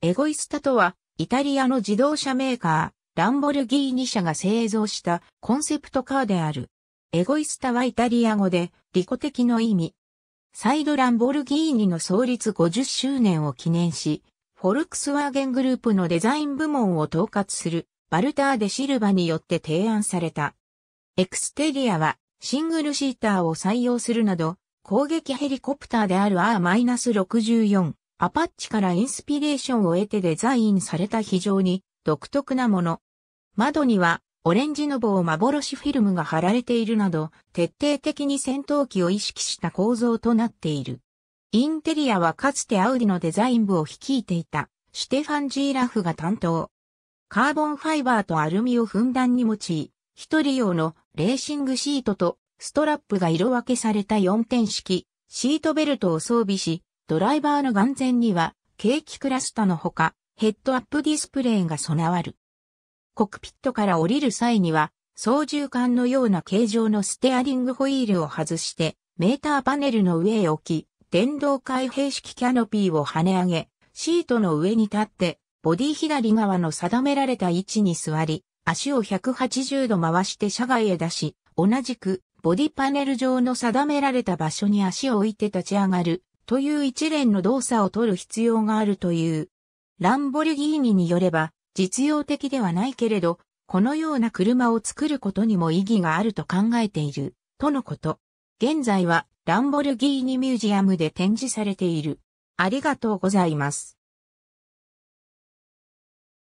エゴイスタとは、イタリアの自動車メーカー、ランボルギーニ社が製造したコンセプトカーである。エゴイスタはイタリア語で、利己的の意味。サイドランボルギーニの創立50周年を記念し、フォルクスワーゲングループのデザイン部門を統括する、バルターデ・シルバによって提案された。エクステリアは、シングルシーターを採用するなど、攻撃ヘリコプターである R-64 アパッチからインスピレーションを得てデザインされた非常に独特なもの。窓にはオレンジの棒幻フィルムが貼られているなど、徹底的に戦闘機を意識した構造となっている。インテリアはかつてアウディのデザイン部を率いていたシュテファン・ジーラフが担当。カーボンファイバーとアルミをふんだんに用い、一人用のレーシングシートとストラップが色分けされた4点式シートベルトを装備し、ドライバーの眼前には、景気クラスタのほか、ヘッドアップディスプレイが備わる。コックピットから降りる際には、操縦桿のような形状のステアリングホイールを外して、メーターパネルの上へ置き、電動開閉式キャノピーを跳ね上げ、シートの上に立って、ボディ左側の定められた位置に座り、足を180度回して車外へ出し、同じくボディパネル上の定められた場所に足を置いて立ち上がるという一連の動作を取る必要があるという。ランボルギーニによれば、実用的ではないけれど、このような車を作ることにも意義があると考えている、とのこと。現在は、ランボルギーニミュージアムで展示されている。ありがとうございます。